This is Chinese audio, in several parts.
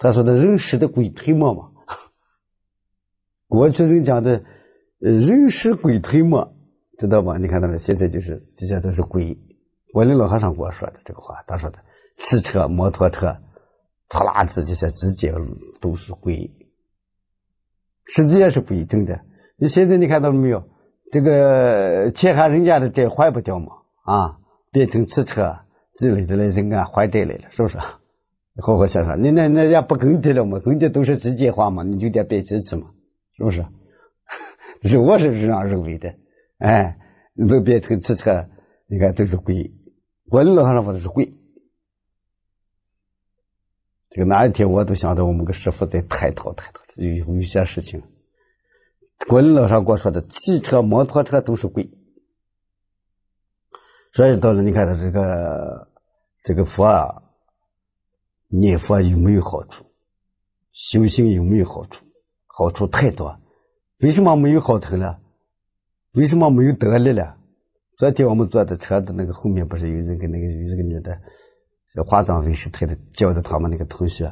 他说的“人识的鬼推磨嘛”，过去人讲的“人识鬼推磨”，知道吗？你看到没？现在就是这些都是鬼。我那老和尚给我说的这个话，他说的：汽车、摩托车、拖拉机这些，直接都是鬼。实际也是鬼一的，你现在你看到了没有？这个欠下人家的债还不掉吗？啊，变成汽车积类的人家还债来了，是不是？好好想想，你那那也不耕地了嘛？耕地都是机械化嘛，你就得别机器嘛，是不是？是我是这样认为的，哎，都变成汽车，你看都是鬼，我路老和尚说的是鬼。这个哪一天我都想到我们个师傅在探讨探讨，有有些事情。国林老和跟我说的，汽车、摩托车都是鬼，所以到了你看他这个这个佛啊。念佛有没有好处？修行有没有好处？好处太多。为什么没有好头了？为什么没有得利了？昨天我们坐的车的那个后面，不是有一个那个有一个女的，叫化妆卫视太的，教的他们那个同学，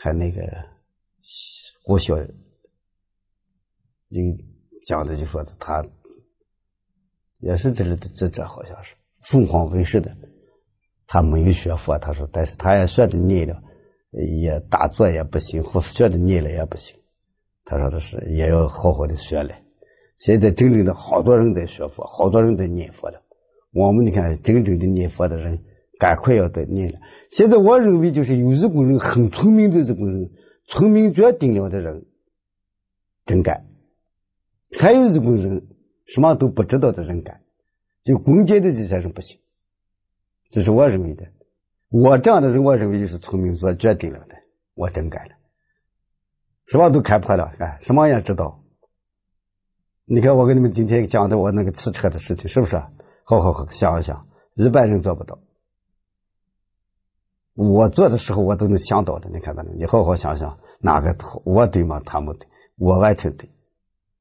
还那个郭晓，有讲的就说他，也是这里的记者，好像是凤凰卫视的。他没有学佛，他说，但是他也学的念了，也打坐也不行，或学的念了也不行。他说的是，也要好好的学了。现在真正的好多人在学佛，好多人在念佛了。我们你看，真正的念佛的人，赶快要得念了。现在我认为，就是有一个人很聪明的这个人，聪明绝顶了的人，真干；还有一工人，什么都不知道的人干，就攻坚的这些人不行。这是我认为的，我这样的人，我认为就是聪明做决定了的，我真干了，什么都看破了，哎，什么也知道。你看，我跟你们今天讲的我那个汽车的事情，是不是？好好好，想一想，一般人做不到。我做的时候，我都能想到的。你看到没？你好好想想，哪个我对吗？他们对，我完全对。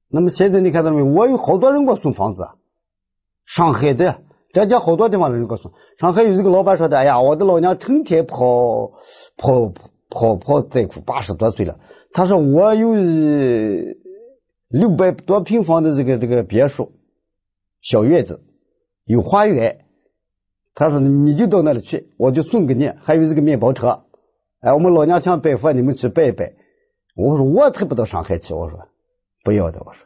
那么现在你看到没有？我有好多人给我送房子，上海的。浙江好多地方的人告诉我，上海有一个老板说的：“哎呀，我的老娘成天跑跑跑跑再苦，八十多岁了。他说我有六百多平方的这个这个别墅，小院子，有花园。他说你就到那里去，我就送给你，还有一个面包车。哎，我们老娘想拜佛，你们去拜一拜。我说我才不到上海去，我说不要的，我说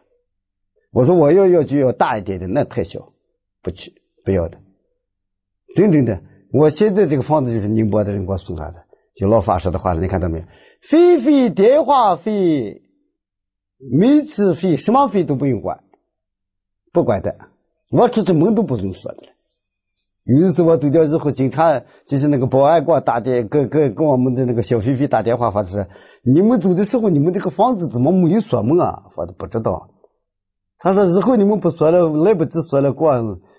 我说我要要就要大一点的，那太小，不去。”不要的，真正的。我现在这个房子就是宁波的人给我送来的，就老法师的话你看到没有？费费电话费、煤气费、什么费都不用管，不管的。我出去门都不用锁的了。有一次我走掉以后，警察就是那个保安给我打电，跟跟跟我们的那个小菲菲打电话，说是你们走的时候，你们这个房子怎么没有锁门啊？我都不知道。他说以后你们不锁了，来不及锁了，过。”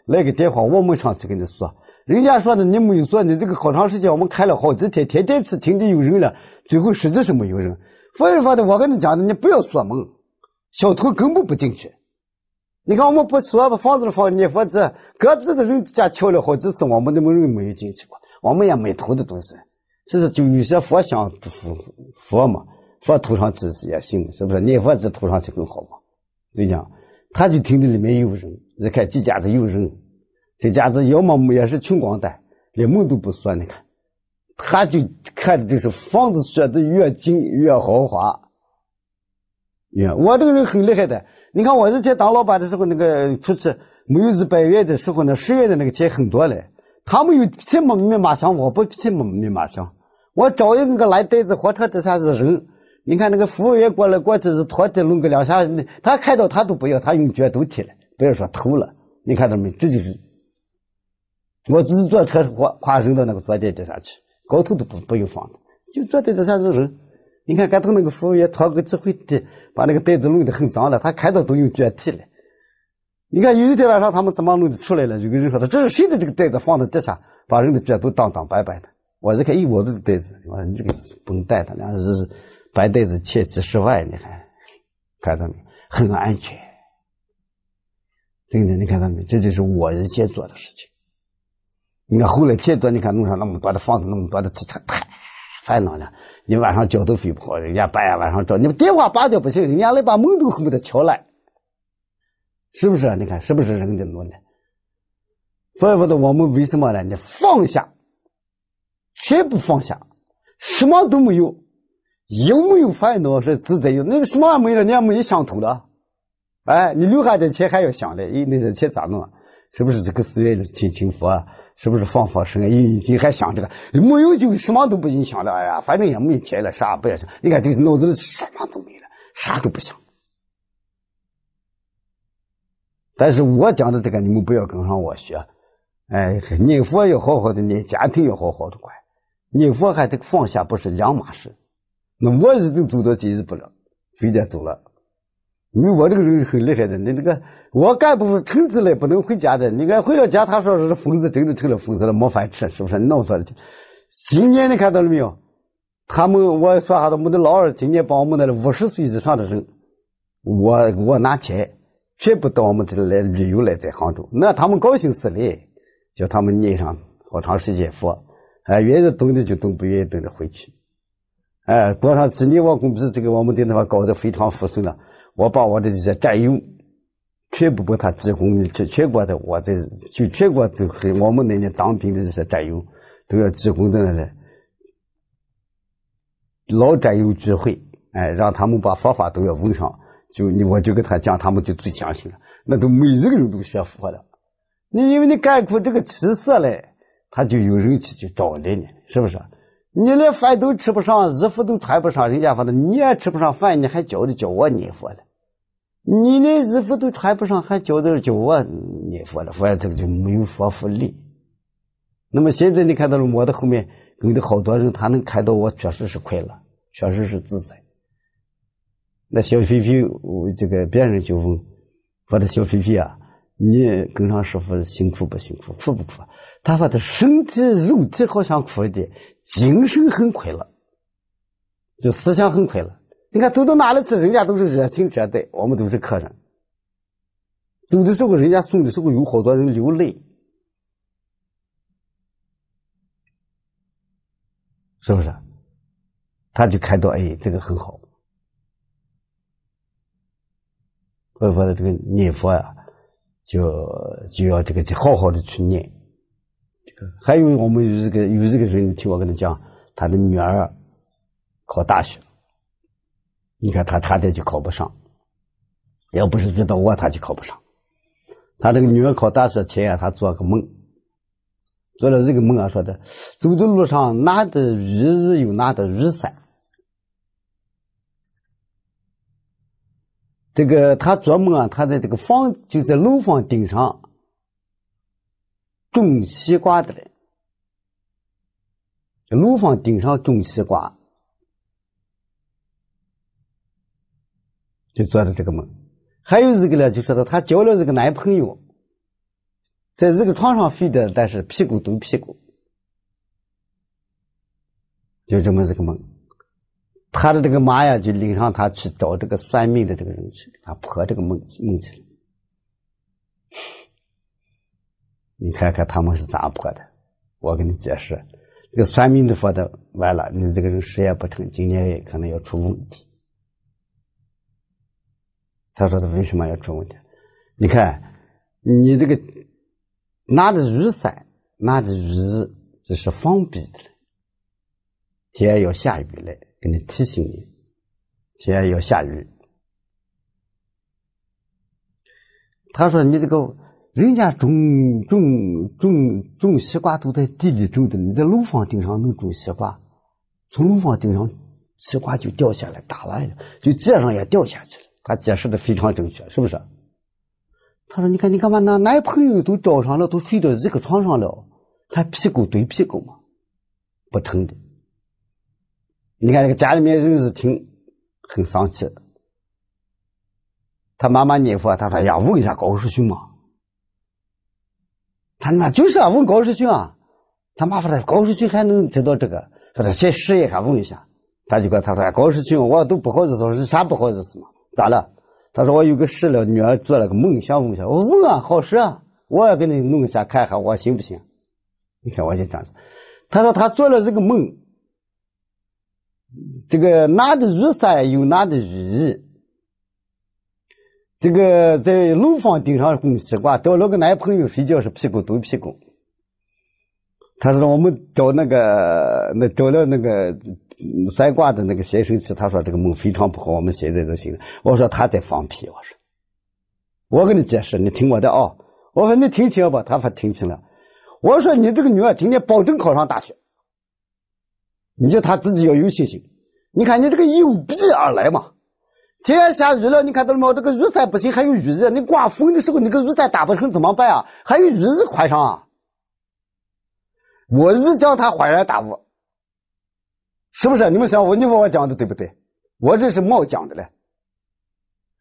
来个电话，我们上次跟你说，人家说的你没有做，你这个好长时间我们看了好几天，天天去，听见有人了，最后实际是没有人。所以说的，我跟你讲的，你不要做梦，小偷根本不进去。你看，我们不说房子的房念佛子，隔壁的人家敲了好几次，我们都没人没有进去过，我们也没偷的东西。其实就有些佛像佛佛嘛，佛头上其实也行，是不是？念佛子头上去更好嘛？对讲。他就听到里面有人，一看这家子有人，这家子要么也是穷光蛋，连门都不锁。你看，他就看的就是房子锁的越紧越豪华。你看，我这个人很厉害的。你看我以前当老板的时候，那个出去没有一百元的时候，那十元的那个钱很多嘞。他没有什么密码箱，我不密码密码箱，我找一个蓝袋子，火车底下的人。你看那个服务员过来过去是拖地弄个两下，他看到他都不要，他用脚都踢了，不要说偷了。你看到没？这就是，我只是坐车，我跨扔到那个坐垫底下去，高头都不不用放，就坐垫底下去扔。你看，刚才那个服务员拖个几回地，把那个袋子弄得很脏了，他看到都用脚踢了。你看有一天晚上他们怎么弄的出来了？有个人说的，这是谁的这个袋子放在地下，把人的脚都挡挡白白的。我一看，咦，我的袋子，我说你这个笨蛋，带的，俩是。白袋子欠几十万，你还看到没？很安全，真的，你看到没？这就是我以前做的事情。你看后来阶段，你看弄上那么多的房子，那么多的汽车，太烦恼了。你晚上脚都睡不好，人家半夜晚上找你，们电话拔掉不行，人家来把门都恨不得敲烂，是不是啊？你看是不是人的努呢？所以说的，我们为什么呢？你放下，全部放下，什么都没有。有没有烦恼是自在有，那什么没了？你也没想通了，哎，你留下的钱还要想呢，你那些钱咋弄？是不是这个寺院里请请佛？是不是放放生？又已经还想这个？没有就什么都不用想了，哎呀，反正也没钱了，啥也不要想。你看，这脑子里什么都没了，啥都不想。但是我讲的这个，你们不要跟上我学，哎，念佛要好好的念，家庭要好好的管，念佛还得放下，不是两码事。那我一定走到这一步了，非得走了，因为我这个人很厉害的。你那个我干部成绩来不能回家的，你看回到家，他说是疯子，真的成了疯子了，没饭吃，是不是？那么多今年你看到了没有？他们我说啥子？我们的老二今年帮我们那五十岁以上的人，我我拿钱全部到我们这来旅游来，在杭州，那他们高兴死了，叫他们念上好长时间佛，哎，愿意等的就等，不愿意等的回去。哎，过上几年，我公比这个我们在那个搞得非常服顺了。我把我的一些战友，全部把他集供去全国的，我在就全国走，很。我们那年当兵的一些战友，都要集中在那里。老战友聚会，哎，让他们把佛法都要问上。就你，我就跟他讲，他们就最相信了。那都每一个人都学佛了。你因为你干出这个起色来，他就有人去去找你呢，是不是？你连饭都吃不上，衣服都穿不上，人家说的你也吃不上饭，你还叫着叫我念佛了？你连衣服都穿不上，还叫着叫我念佛了？佛这个就没有说服力。那么现在你看到了，我的后面跟着好多人，他能看到我确实是快乐，确实是自在。那小飞飞，这个别人就问，我的小飞飞啊，你跟上师傅辛苦不辛苦？苦不苦？啊？他说：“他身体肉体好像苦一点，精神很快乐，就思想很快乐。你看走到哪里去，人家都是热情接待，我们都是客人。走的时候，人家送的时候，有好多人流泪，是不是？他就看到，哎，这个很好。所以说，这个念佛呀，就就要这个好好的去念。”还有我们有这个有这个人，听我跟他讲，他的女儿考大学。你看他他的就考不上，要不是遇到我他就考不上。他这个女儿考大学前啊，他做个梦，做了这个梦啊，说的，走的路上拿的雨衣又拿的雨伞。这个他做梦啊，他的这个房就在楼房顶上。种西瓜的人，楼房顶上种西瓜，就做的这个梦。还有一个呢，就是说他交了这个男朋友，在这个床上睡的，但是屁股蹲屁股，就这么这个梦。他的这个妈呀，就领上他去找这个算命的这个人去，他破这个梦梦去了。你看看他们是咋破的，我给你解释。这个算命的说的完了，你这个人事业不成，今年也可能要出问题。他说的为什么要出问题？你看，你这个拿着雨伞，拿着雨衣，这是防备的。天要下雨了，给你提醒你，天要下雨。他说你这个。人家种种种种西瓜都在地里种的，你在楼房顶上能种西瓜？从楼房顶上西瓜就掉下来，打烂了，就街上也掉下去了。他解释的非常正确，是不是？他说：“你看你干嘛呢？男朋友都找上了，都睡到一个床上了，他屁股对屁股嘛，不疼的。你看这个家里面人一听，很丧气。他妈妈你说，他说呀，问一下高师兄嘛。”他他妈就是啊，问高世勋啊，他妈说的高世勋还能知道这个，说他先试一下问一下，他就跟他说高世勋，我都不好意思，是啥不好意思嘛？咋了？他说我有个事了，女儿做了个梦想问一下，我问啊，好事啊，我也给你弄一下，看看我行不行？你看我就这样子，他说他做了一个梦，这个拿的雨伞有拿的雨衣。这个在楼房顶上供西瓜，找了个男朋友睡觉是屁股堵屁股。他说我们找那个那找了那个算卦的那个先生去，他说这个梦非常不好，我们现在就行了。我说他在放屁，我说，我跟你解释，你听我的啊。我说你听清吧？他说听清了。我说你这个女儿今年保证考上大学，你叫她自己要有信心。你看你这个有备而来嘛。天下雨了，你看到了吗？这个雨伞不行，还有雨衣。你刮风的时候，那个雨伞打不成怎么办啊？还有雨衣穿上。啊？我一叫他恍然大悟，是不是？你们想我，你问我讲的对不对？我这是冒讲的嘞。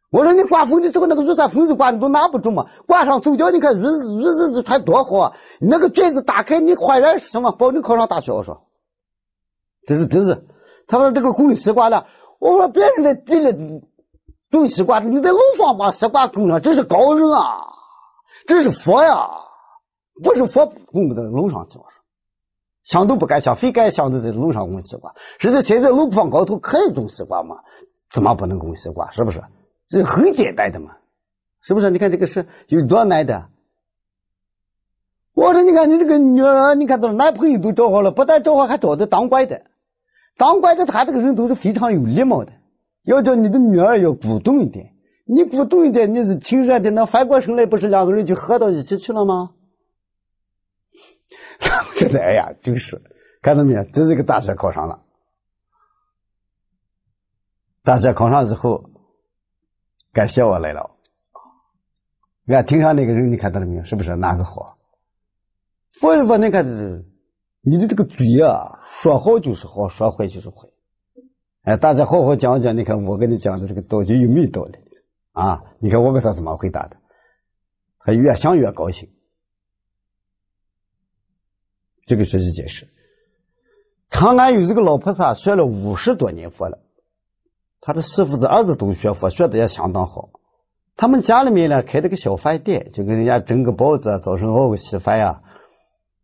我说你刮风的时候，那个雨伞风一刮你都拿不住嘛，挂上走掉。你看雨雨衣一穿多好啊！那个卷子打开，你恍然什么？保证考上大学。我说，这是真是。他说这个公人习惯了。我说别人的地里。种西瓜的你在楼房把西瓜供上，这是高人啊，这是佛呀！不是佛供不到楼上去，我说想都不敢想，谁敢想的在楼上供西瓜？实际现在楼房高头可以种西瓜嘛？怎么不能供西瓜？是不是？这很简单的嘛？是不是？你看这个是有多难的？我说，你看你这个女儿，你看到男朋友都找好了，不但找好，还找的当官的。当官的他这个人都是非常有礼貌的。要叫你的女儿要主动一点，你主动一点，你是亲热的，那翻过身来不是两个人就合到一起去了吗？他们觉哎呀，就是，看到没有，这是一个大学考上了。大学考上之后，感谢我来了。你看庭上那个人，你看到了没有？是不是哪个好？所以说，你看，你的这个嘴啊，说好就是好，说坏就是坏。哎，大家好好讲讲，你看我跟你讲的这个道底有没有道理？啊！你看我问他怎么回答的，他越想越高兴。这个是一件事。长安有一个老菩萨，学了五十多年佛了，他的师傅子儿子都学佛，学的也相当好。他们家里面呢，开了个小饭店，就跟人家蒸个包子，啊，早晨熬个稀饭呀，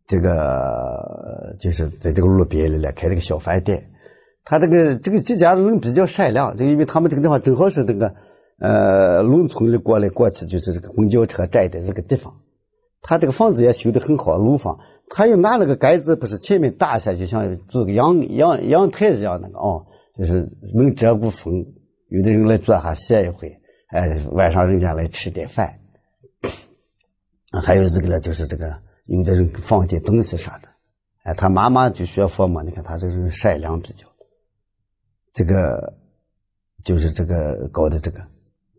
这个就是在这个路边里来开了个小饭店。他这个这个季家的人比较善良，就因为他们这个地方正好是这个，呃，农村里过来过去就是这个公交车站的这个地方。他这个房子也修的很好，楼房。他又拿那个杆子，不是前面搭下，就像做个阳阳阳台一样，那个哦，就是能遮住风。有的人来坐下歇一会，哎，晚上人家来吃点饭。还有一个呢，就是这个有的人放点东西啥的，哎，他妈妈就学佛嘛，你看他就是善良比较。这个就是这个搞的这个，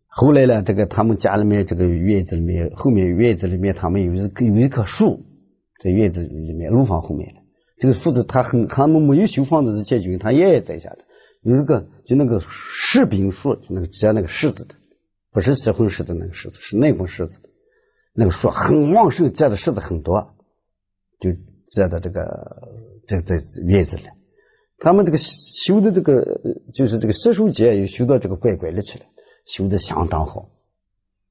后来呢，这个他们家里面这个院子里面，后面院子里面，他们有一个有一棵树，在院子里面，楼房后面的。这个父子他很，他们没有修房子之前，就他爷爷栽下的，有一个就那个柿饼树，就那个结那个柿子的，不是西红柿的那个柿子，是那种柿子的。那个树很旺盛，结的柿子很多，就结到这个这这院子里。他们这个修的这个，就是这个洗手间，又修到这个拐拐里去了，修的相当好。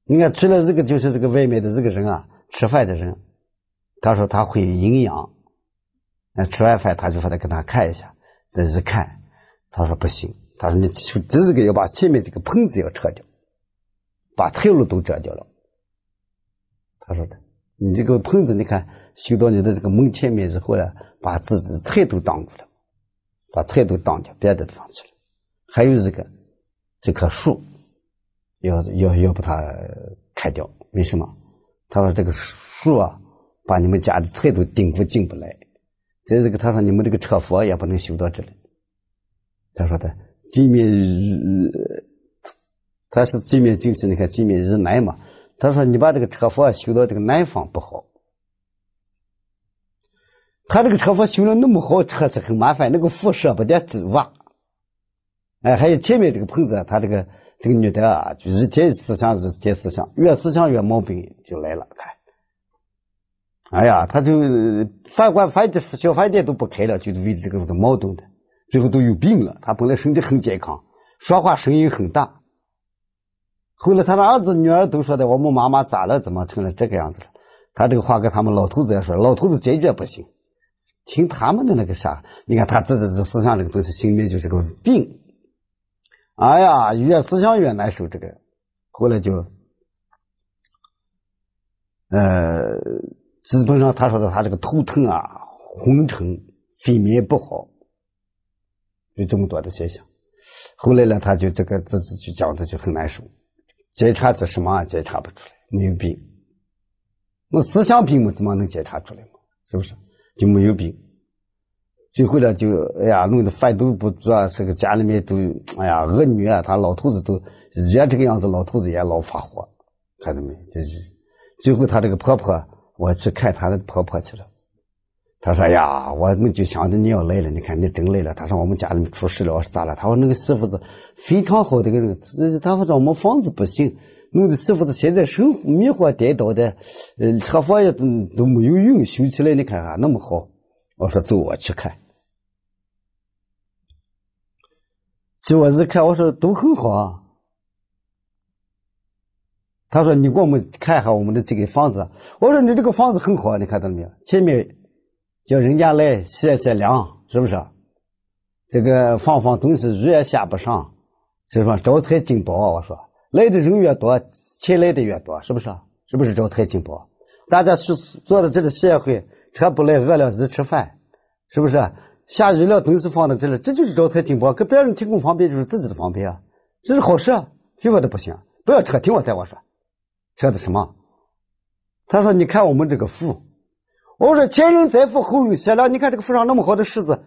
你看，除了这个，就是这个外面的这个人啊，吃饭的人，他说他会营养。那吃完饭，他就说他给他看一下，这一看，他说不行，他说你第一个要把前面这个棚子要撤掉，把菜路都遮掉了。他说的，你这个棚子，你看修到你的这个门前面以后呢，把自己菜都挡住了。把菜都挡掉，别的地方去了，还有一个，这棵树要要要把它砍掉，为什么？他说这个树啊，把你们家的菜都顶不进不来。再一个，他说你们这个车佛也不能修到这里。他说的，今面，他是今面进去，你看今面是南嘛？他说你把这个车佛修到这个南方不好。他这个车夫修了那么好车是很麻烦，那个副舍不得挖。哎，还有前面这个棚子，他这个这个女的啊，就一天思想，一天思想，越思想越毛病就来了。看，哎呀，他就饭馆饭店小饭店都不开了，就是为这个矛盾的，最后都有病了。他本来身体很健康，说话声音很大。后来他的儿子女儿都说的：“我们妈妈咋了？怎么成了这个样子了？”他这个话跟他们老头子也说，老头子坚决不行。听他们的那个啥，你看他自己这思想这个东西，心里面就是个病。哎呀，越思想越难受，这个，后来就，呃，基本上他说的他这个头疼啊、昏沉、睡眠不好，有这么多的现象。后来呢，他就这个自己就讲的就很难受，检查是什么，检查不出来，没有病。那思想病嘛，怎么能检查出来嘛？是不是？就没有病，最后呢，就哎呀，弄得饭都不做，这个家里面都哎呀，儿女啊，他老头子都也这个样子，老头子也老发火，看到没？就是最后他这个婆婆，我去看他的婆婆去了，他说哎呀，我们就想着你要来了，你看你真来了。他说我们家里面出事了，是咋了？他说那个媳妇子非常好，这个人，他说我们房子不行。弄得媳妇子现在神乎迷惑颠倒的，呃，车房也都都没有用修起来，你看看那么好，我说走，我去看。结果一看，我说都很好啊。他说：“你给我们看一下我们的这个房子。”我说：“你这个房子很好，你看到没有？前面叫人家来晒晒凉，是不是？这个放放东西雨也下不上，是以说招财进宝？”我说。来的人越多，钱来的越多，是不是？是不是招财进宝？大家是坐在这里歇会，车不来，饿了就吃饭，是不是？下雨了，东西放在这里，这就是招财进宝，给别人提供方便就是自己的方便啊，这是好事，听我的不行？不要扯，听我的，我说，扯的什么？他说：“你看我们这个富。”我说：“前人栽富，后人歇了。你看这个富上那么好的柿子，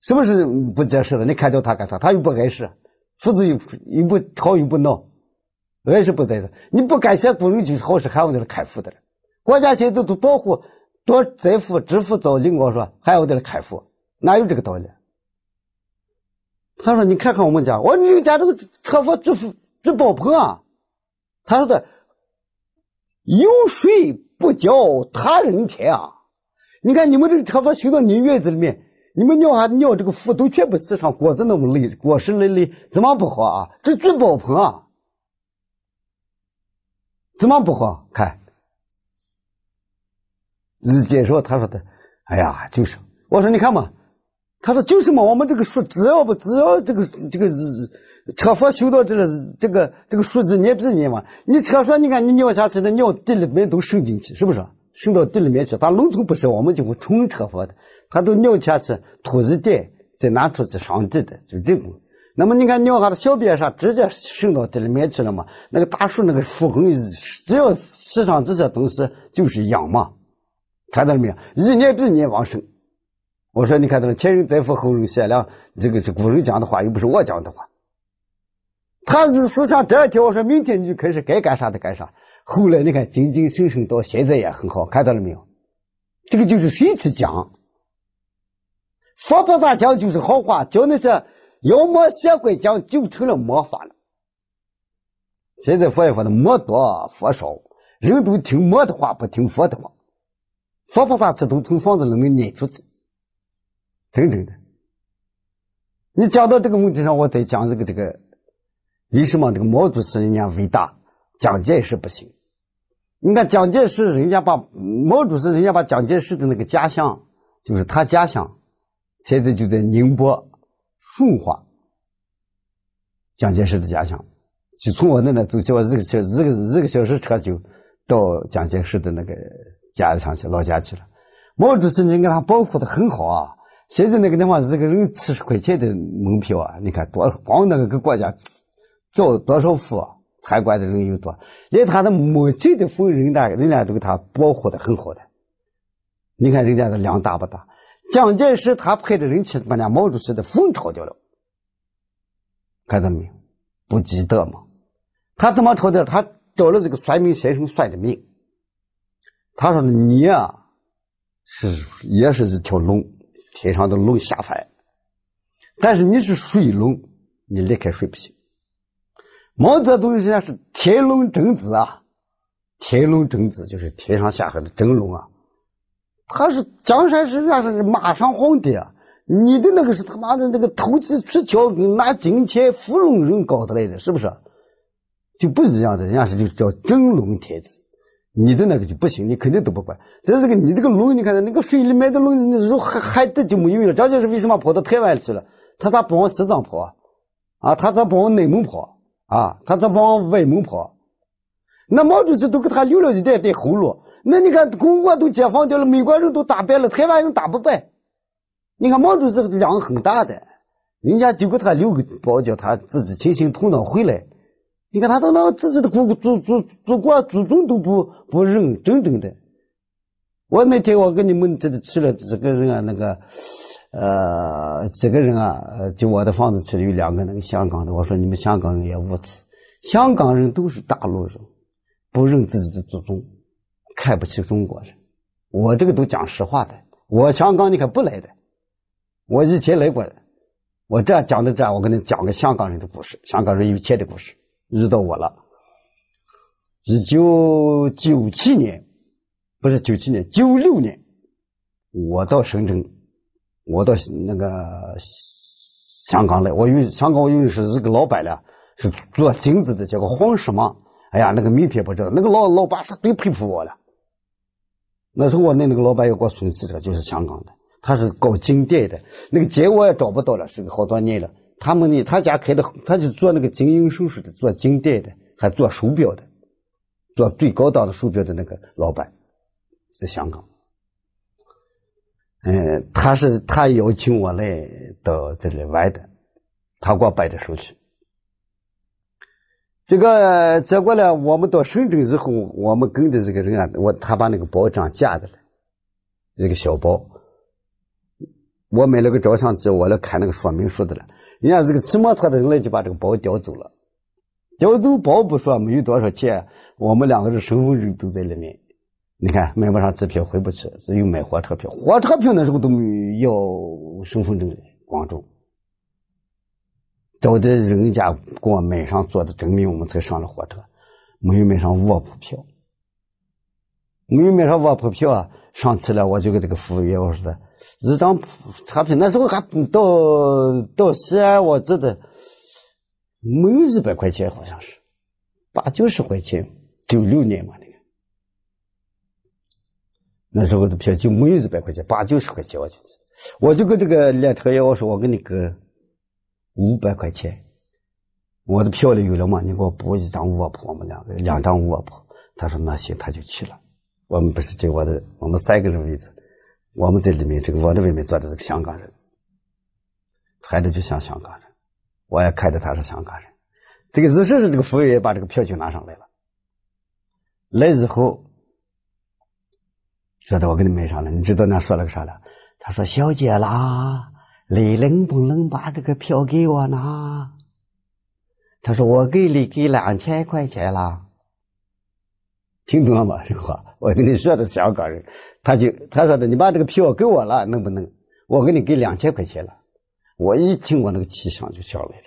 是不是不结实的？你看掉它干啥？它又不碍事。”父子又又不吵又不闹，我也是不在的。你不感谢古人就是好事，还要在这开府的了？国家现在都保护多栽树、植树造领我说还要在这开府？哪有这个道理？他说：“你看看我们家，我你家这个车夫植福植爆棚啊。”他说的：“有水不浇他人田啊，你看你们这个车夫修到你院子里面。”你们尿还尿这个树都全部吸上果子那么累果实累累怎么不好啊？这聚宝盆啊，怎么不好看？一介绍他说的，哎呀就是。我说你看嘛，他说就是嘛。我们这个树只要不只要这个这个车佛修到这个这个这个树一捏比捏嘛，你车说你看你尿下去的尿地里面都渗进去是不是？渗到地里面去。它农村不是我们就会冲车佛的。他都尿下去，吐一点，在拿出去上地的，就这种。那么你看尿他的小便上，直接渗到地里面去了嘛？那个大树那个树根，只要吸上这些东西，就是痒嘛。看到了没有？一年比一年旺盛。我说你看到了，前人栽福，后人享凉。这个是古人讲的话，又不是我讲的话。他意思想第二天，我说明天你就开始该干啥的干啥。后来你看，精精神神到现在也很好，看到了没有？这个就是谁去讲。佛菩萨讲就是好话，教那些妖魔邪怪讲就成了魔法了。现在佛也说，的魔多佛少，人都听魔的话，不听佛的话。佛菩萨是都从房子里面撵出去，真正的。你讲到这个问题上，我再讲一个这个，为什么这个毛主席人家伟大，蒋介石不行？你看蒋介石，人家把毛主席，人家把蒋介石的那个家乡，就是他家乡。现在就在宁波顺化，蒋介石的家乡，就从我那那走起，我一个小一个一个小时车就到蒋介石的那个家乡去老家去了。毛主席，你给他保护的很好啊！现在那个地方一个人七十块钱的门票啊，你看多，光那个给国家造多少福啊！参观的人又多，连他的母亲的坟，人呢，人家都给他保护的很好的，你看人家的量大不大？蒋介石他派的人去把那毛主席的坟抄掉了，看到没有？不积德嘛！他怎么抄的？他找了这个算命先生算的命。他说：“你啊，是也是一条龙，天上的龙下凡，但是你是水龙，你离开水不行。”毛泽东人家是天龙正子啊，天龙正子就是天上下海的真龙啊。他是江山是人家是马上皇帝啊，你的那个是他妈的那个投机取巧，跟拿金钱、糊弄人搞出来的，是不是？就不一样的，人家是就叫真龙天子，你的那个就不行，你肯定都不管。这这个你这个龙，你看那个水里面的龙，你如还还的就没有了。蒋介是为什么跑到台湾去了，他咋不往西藏跑啊？啊，他咋不往内蒙跑啊？他咋不往外蒙跑？那毛主席都给他留了一点点后路。那你看，中国都解放掉了，美国人都打败了，台湾人打不败。你看毛主席量很大的，人家就给他留个包，叫他自己清醒头脑回来。你看他都那自己的故祖祖祖国祖宗都不不认，真正的。我那天我跟你们这去了几个人啊，那个，呃，几个人啊，就我的房子去了有两个那个香港的，我说你们香港人也无耻，香港人都是大陆人，不认自己的祖宗。看不起中国人，我这个都讲实话的。我香港你可不来的，我以前来过的。我这讲的这，我跟你讲个香港人的故事，香港人有钱的故事，遇到我了。一九九七年，不是九七年，九六年，我到深圳，我到那个香港来。我为香港，我认是一个老板了，是做金子的，叫个黄什么？哎呀，那个名片不知道。那个老老板是最佩服我了。那时候我那那个老板有给我送汽就是香港的，他是搞金店的，那个金我也找不到了，是个好多年了。他们呢，他家开的，他就做那个金银首饰的，做金店的，还做手表的，做最高档的手表的那个老板，在香港。嗯，他是他邀请我来到这里玩的，他给我办的手续。这个结果呢？我们到深圳以后，我们跟的这个人啊，我他把那个包样架着了，一个小包。我买了个照相机，我来看那个说明书的了。人家这个骑摩托的人呢，就把这个包叼走了。叼走包不说，没有多少钱，我们两个人身份证都在里面。你看，买不上机票回不去，只有买火车票。火车票那时候都没有要身份证的，广州。到的人家给我买上坐的证明，我们才上了火车。没有买上卧铺票，没有买上卧铺票啊！上去了，我就跟这个服务员我说的，一张产品那时候还到到西安，我记得没有一百块钱，好像是八九十块钱。九六年嘛那个，那时候的票就没有一百块钱，八九十块钱我就，我就跟这个列车员我说，我跟你哥。五百块钱，我的票里有了吗？你给我补一张卧铺，我们两个两张卧铺。他说那行，他就去了。我们不是就我的，我们三个人位置，我们在里面，这个我的外面坐的是个香港人，孩子就像香港人，我也看着他是香港人。这个意思是这个服务员把这个票就拿上来了，来以后，觉得我给你买上了，你知道那说了个啥了？他说小姐啦。你能不能把这个票给我呢？他说我给你给两千块钱了，听懂了吗？这话我跟你说的香港人，他就他说的你把这个票给我了，能不能？我给你给两千块钱了，我一听我那个气象就上来了。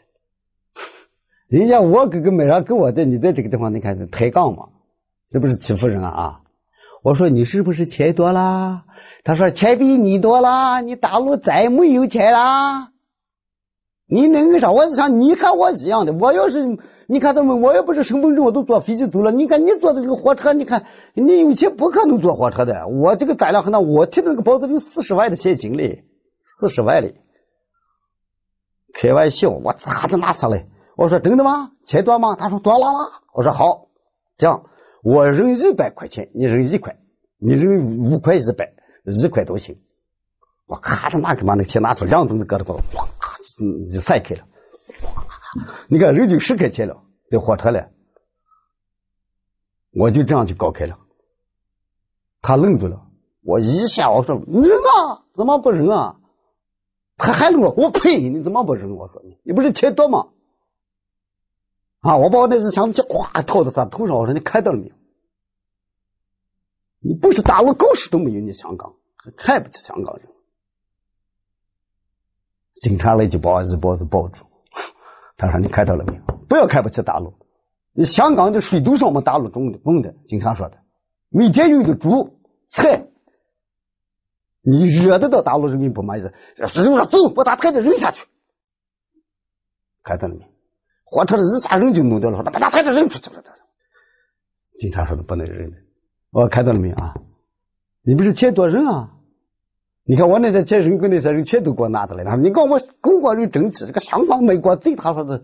人家我哥哥买上给我的，你在这个地方你看抬杠嘛？这不是欺负人啊。我说你是不是钱多啦？他说钱比你多啦，你大陆再没有钱啦。你能啥，我想你看我一样的，我要是，你看他们，我也不是身份证，我都坐飞机走了。你看你坐的这个火车，你看你有钱不可能坐火车的。我这个胆量很大，我提的那个包子里有四十万的现金嘞，四十万嘞。开玩笑，我噌的拿上来，我说真的吗？钱多吗？他说多啦啦。我说好，这样。我扔一百块钱，你扔一块，你扔五块、一百、一块都行。我咔嚓拿去把那钱拿出两桶子搁那包，哗，就散开了。你看扔就十块钱了，在火车里，我就这样就搞开了。他愣住了，我一下我说你扔啊？怎么不扔啊？他还愣了，我呸！你怎么不扔？我说你，你不是钱多吗？啊！我把我那只箱子就哗套到他头上，我说你看到了没有？你不是大陆狗屎都没有，你香港还看不起香港人。警察来就把一脖子抱住，他说你看到了没有？不要看不起大陆，你香港的水都是我们大陆种的、弄的。警察说的，每天有的猪菜，你惹得到大陆人民不满意，说走，把大抬子扔下去，看到了没？火车的一下人就弄掉了，把他抬就扔出去了。警察说的不能扔的。我看到了没有啊？你不是钱多人啊？你看我那些钱人跟那些人全都给我拿到了。你看我们中国人争气，这个想法美国最他说的，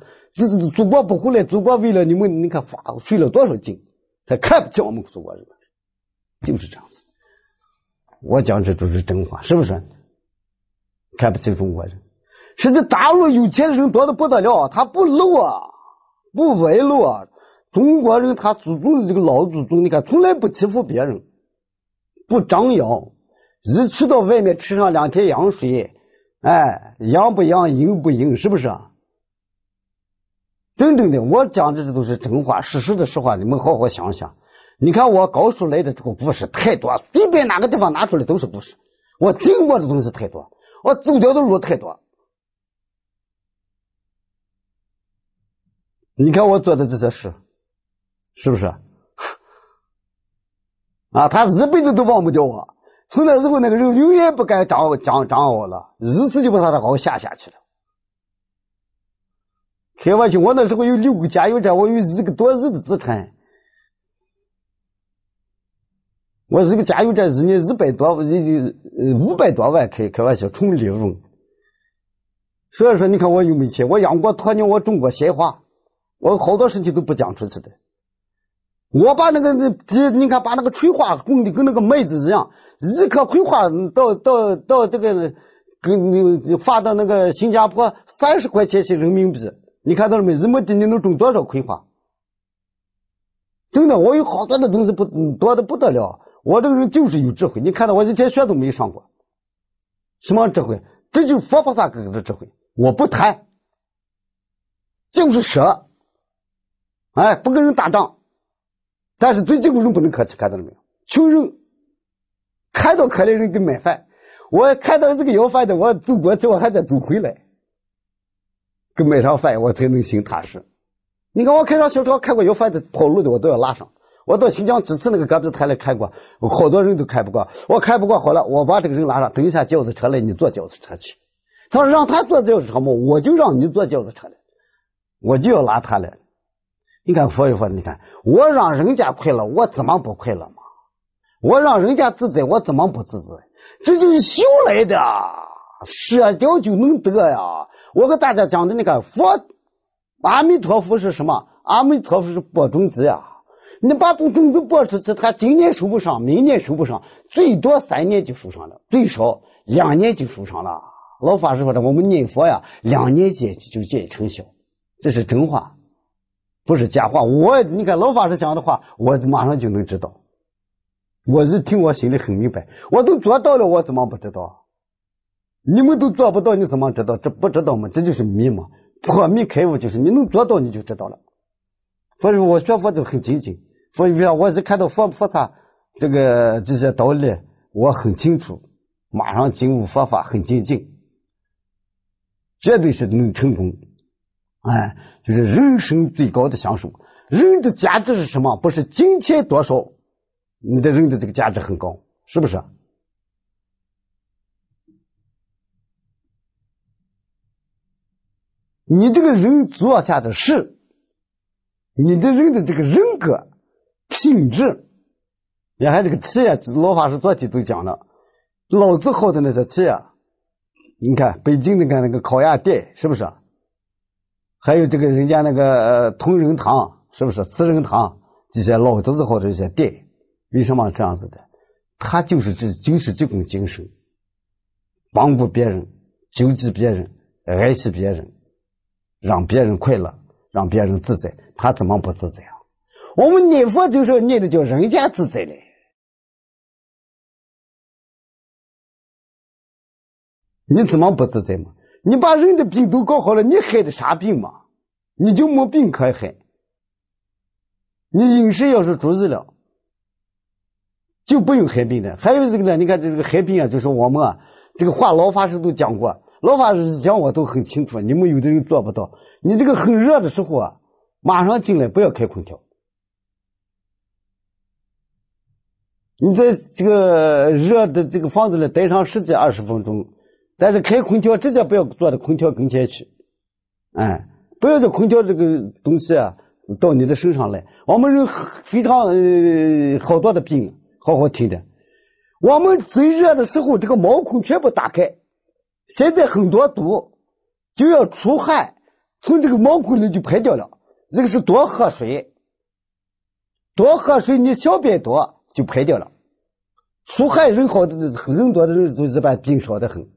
祖国不回来，祖国为了你们，你看花费了多少劲，他看不起我们中国人，就是这样子。我讲这都是真话，是不是？看不起中国人。实际大陆有钱的人多的不得了，他不露啊，不外露啊。中国人他祖宗的这个老祖宗，你看从来不欺负别人，不张扬。一去到外面吃上两天羊水，哎，羊不羊，赢不赢，是不是？真正的，我讲的这都是真话，事实的实话，你们好好想想。你看我高速来的这个故事太多，随便哪个地方拿出来都是故事。我经过的东西太多，我走掉的路太多。你看我做的这些事，是不是？啊，他一辈子都忘不掉我。从那以后，那个人永远不敢涨涨涨我了，一次就把他的好下下去了。开玩笑，我那时候有六个加油站，我有一个多亿的资产。我一个加油站一年一百多，一家五百多万开开玩笑纯利润。所以说，你看我有没钱？我养过鸵鸟，我种过鲜花。我好多事情都不讲出去的。我把那个那地，你看，把那个葵花种的跟那个麦子一样，一颗葵花到到到这个，给你发到那个新加坡三十块钱人民币，你看到了没？一亩地你能种多少葵花？真的，我有好多的东西，不多的不得了。我这个人就是有智慧，你看到我一天学都没上过，什么智慧？这就是佛菩萨哥哥的智慧。我不谈，就是舍。哎，不跟人打仗，但是最起码人不能客气，看到了没有？穷人看到可怜人给买饭，我看到这个要饭的，我走过去，我还得走回来，给买上饭，我才能心踏实。你看，我开上小车看过要饭的、跑路的，我都要拉上。我到新疆几次，那个戈壁滩来看过，好多人都看不过，我看不过好了，我把这个人拉上，等一下轿子车来，你坐轿子车去。他说让他坐轿子车嘛，我就让你坐轿子车来，我就要拉他来。你看，佛以说，你看，我让人家快乐，我怎么不快乐嘛？我让人家自在，我怎么不自在？这就是修来的，舍掉就能得呀。我给大家讲的，你看佛，阿弥陀佛是什么？阿弥陀佛是播种机啊。你把种种子播出去，他今年收不上，明年收不上，最多三年就收上了，最少两年就收上了。老法师说的，我们念佛呀，两年见就见成效，这是真话。不是假话，我你看老法师讲的话，我马上就能知道。我一听我心里很明白，我都做到了，我怎么不知道？你们都做不到，你怎么知道？这不知道吗？这就是迷嘛。破迷开悟就是你能做到，你就知道了。所以我学佛就很精进。所以说，我一看到佛菩萨这个这些道理，我很清楚，马上进入佛法很精进，绝对是能成功。哎。就是人生最高的享受。人的价值是什么？不是金钱多少，你的人的这个价值很高，是不是？你这个人做下的事，你的人的这个人格品质，你看这个企业，老法师昨天都讲了，老字号的那些企业，你看北京那个那个烤鸭店，是不是啊？还有这个人家那个同仁堂，是不是慈仁堂这些老字号的一些店？为什么这样子的？他就是这，就是这种精神，帮助别人，救济别人，爱惜别人，让别人快乐，让别人自在。他怎么不自在啊？我们念佛就是念的叫人家自在嘞，你怎么不自在嘛？你把人的病都搞好了，你害的啥病嘛？你就没病可害。你饮食要是注意了，就不用害病的。还有一个呢，你看这这个害病啊，就是我们啊，这个话老法师都讲过，老法师讲我都很清楚。你们有的人做不到，你这个很热的时候啊，马上进来不要开空调。你在这个热的这个房子里待上十几二十分钟。但是开空调，直接不要坐到空调跟前去，哎，不要在空调这个东西啊到你的身上来。我们人非常好多的病，好好听的。我们最热的时候，这个毛孔全部打开。现在很多毒就要出汗，从这个毛孔里就排掉了。一个是多喝水，多喝水，你小便多就排掉了。出汗人好的人多的人都一般病少的很。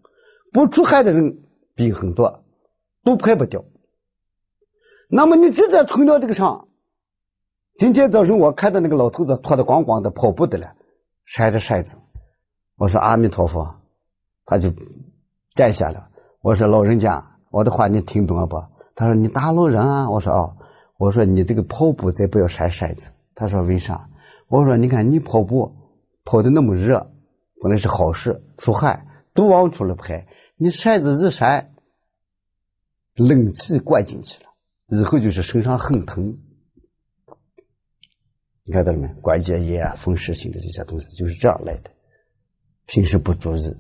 不出汗的人病很多，都排不掉。那么你直接冲到这个上。今天早晨我看到那个老头子脱得光光的跑步的了，扇着扇子，我说阿弥陀佛，他就站下了。我说老人家，我的话你听懂了不？他说你大老人啊。我说哦，我说你这个跑步再不要扇扇子。他说为啥？我说你看你跑步跑的那么热，本来是好事，出汗都往出来排。你扇子一扇，冷气灌进去了，以后就是身上很疼。你看到没关节炎啊、风湿性的这些东西就是这样来的。平时不注意，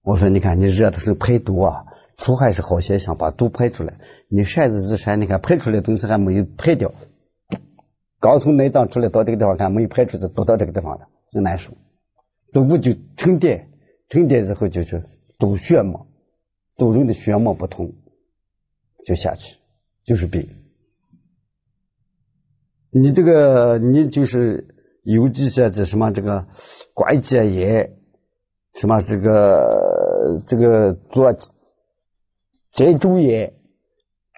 我说你看你热的时候排毒啊，出汗是好现象，把毒排出来。你扇子一扇，你看排出来的东西还没有排掉，刚从内脏出来到这个地方，看没有排出去，堵到这个地方了，很难受。毒物就沉淀，沉淀以后就是。堵血嘛，堵住的血脉不通，就下去，就是病。你这个你就是有这些这什么这个关节炎，什么这个这个左肩周炎，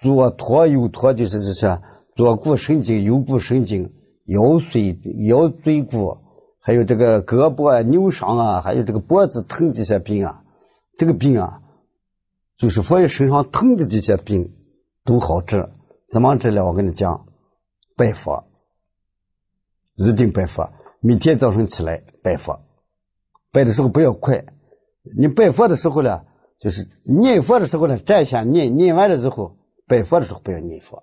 左拖右拖就是这些左骨神经、右骨神经、腰椎腰椎骨，还有这个胳膊扭伤啊，还有这个脖子疼这些病啊。这个病啊，就是佛爷身上疼的这些病都好治，怎么治呢？我跟你讲，拜佛，一定拜佛。每天早晨起来拜佛，拜的时候不要快。你拜佛的时候呢，就是念佛的时候呢，站起来念，念完了之后拜佛的时候不要念佛。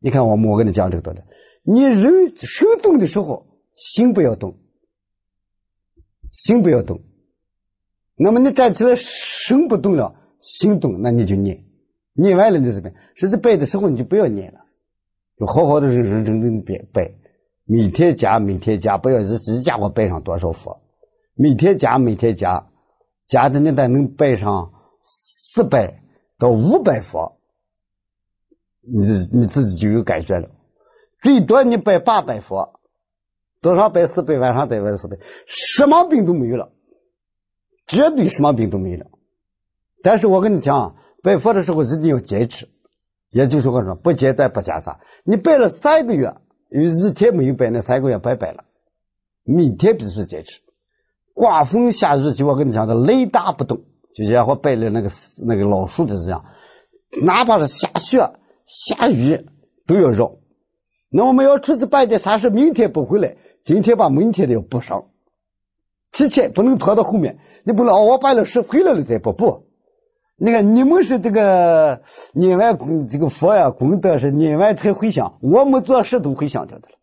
你看，我我跟你讲这个道理，你人生动的时候，心不要动，心不要动。那么你站起来，身不动了，心动，那你就念。念完了你怎么？实际拜的时候你就不要念了，就好好的认认真真拜拜。每天加，每天加，不要一一家伙拜上多少佛，每天加，每天加，加的你得能拜上四百到五百佛，你你自己就有感觉了。最多你拜八百佛，早上拜四百，晚上再拜四百，什么病都没有了。绝对什么病都没了，但是我跟你讲，拜佛的时候一定要坚持，也就是我说不简单，不加杂。你拜了三个月，有一天没有拜，那三个月拜拜了。每天必须坚持，刮风下雨，就我跟你讲的雷打不动，就然后拜了那个那个老树的一样，哪怕是下雪下雨都要绕。那我们要出去办点啥事，明天不回来，今天把明天的要补上，提前不能拖到后面。你不老，我办了事回来了再补补。那个你们是这个念完这个佛呀功德是念完才回想，我们做事都回想着的了。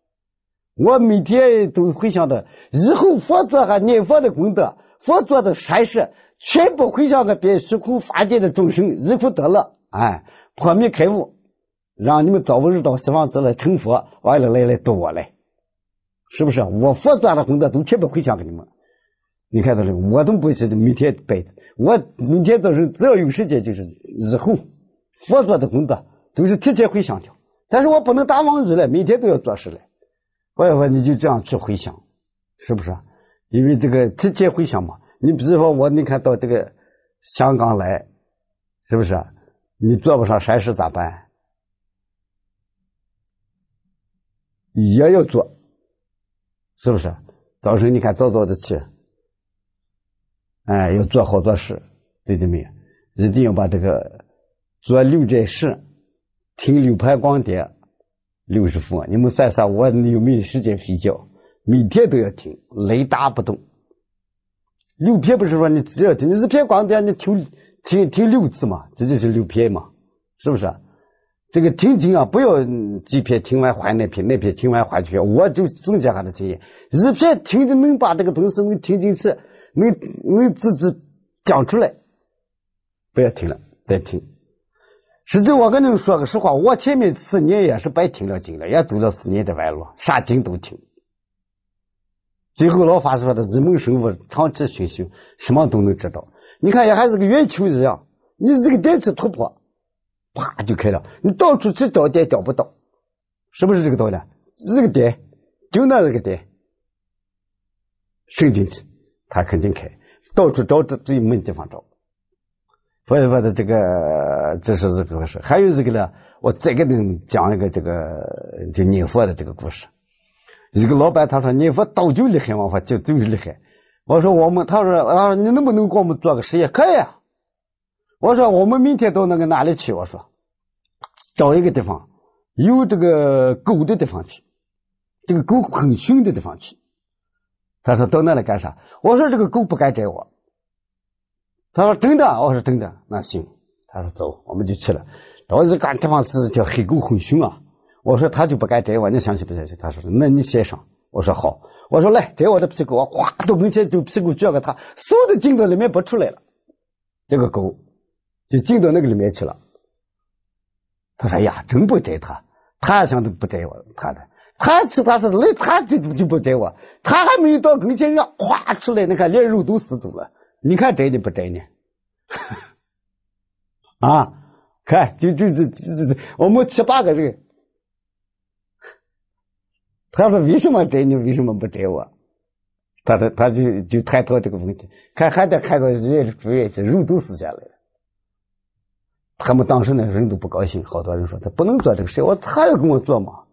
我每天都回想的，以后佛做和念佛的功德，佛做的善事，全部回向给别虚空法界的众生，以苦得乐，哎，破迷开悟，让你们早日到西方极乐成佛，完了来来度我来，是不是？我佛做的功德都全部回向给你们。你看到了，我都不是每天拜。我每天早上只要有时间，就是以后我做的工作都是提前回想的。但是我不能打妄语了，每天都要做事了。所以说，你就这样去回想，是不是？因为这个提前回想嘛，你比如说我，你看到这个香港来，是不是？你做不上善事咋办？也要做，是不是？早晨你看早早的起。哎，要做好多事，对不对？一定要把这个做六件事，听六盘光碟六十份。你们算算，我有没有时间睡觉？每天都要听，雷打不动。六篇不是说你只要听一篇光碟，你听听听六次嘛，这就是六篇嘛，是不是？这个听经啊，不要几篇听完换那篇，那篇听完换几篇。我就总结他的经验，一篇听的能把这个东西能听进去。没没自己讲出来，不要听了再听。实际我跟你们说个实话，我前面四年也是白听了经了，也走了四年的弯路，啥经都听。最后老法师说的一门生物长期学习，什么都能知道。你看也还是个圆球一样，你一个点子突破，啪就开了。你到处去找点找不到，是不是这个道理？一个点，就那一个点，渗进去。他肯定开，到处找，这这没地方找。所以说的这个，这是一个故事。还有一个呢，我再给你们讲一个这个就念佛的这个故事。一个老板他说念佛道就厉害嘛，说就就厉害。我说我们，他说他说你能不能给我们做个实验？可以。啊。我说我们明天到那个哪里去？我说找一个地方，有这个狗的地方去，这个狗很凶的地方去。他说到那里干啥？我说这个狗不敢摘我。他说真的，我说真的，那行。他说走，我们就去了。到一干地方是叫黑狗很凶啊。我说他就不敢摘我，你相信不相信？他说那你先上。我说好。我说来摘我这屁股，我哗都没前就屁股撅个他，嗖的进到里面不出来了。这个狗就进到那个里面去了。他说哎呀，真不摘他，他想都不摘我他的。他其他是那他就就不摘我，他还没有到跟前上，咵出来，你看连肉都撕走了。你看摘的不摘呢？啊，看就就这这这，我们七八个人，他说为什么摘你，为什么不摘我？他他他就就探讨这个问题。看还得看到医院里住院去，肉都撕下来了。他们当时那人都不高兴，好多人说他不能做这个事，我他要跟我做嘛。